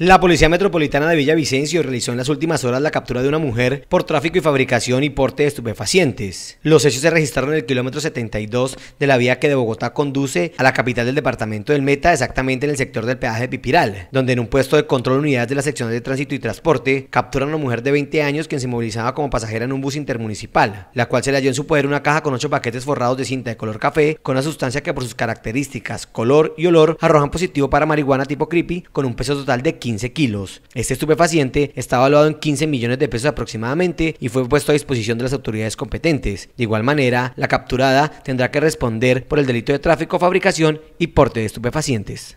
La Policía Metropolitana de Villavicencio realizó en las últimas horas la captura de una mujer por tráfico y fabricación y porte de estupefacientes. Los hechos se registraron en el kilómetro 72 de la vía que de Bogotá conduce a la capital del departamento del Meta, exactamente en el sector del peaje de Pipiral, donde en un puesto de control unidades de la sección de tránsito y transporte capturan a una mujer de 20 años quien se movilizaba como pasajera en un bus intermunicipal, la cual se le halló en su poder una caja con ocho paquetes forrados de cinta de color café con una sustancia que por sus características, color y olor arrojan positivo para marihuana tipo creepy con un peso total de 15 kilos. Este estupefaciente está evaluado en 15 millones de pesos aproximadamente y fue puesto a disposición de las autoridades competentes. De igual manera, la capturada tendrá que responder por el delito de tráfico, fabricación y porte de estupefacientes.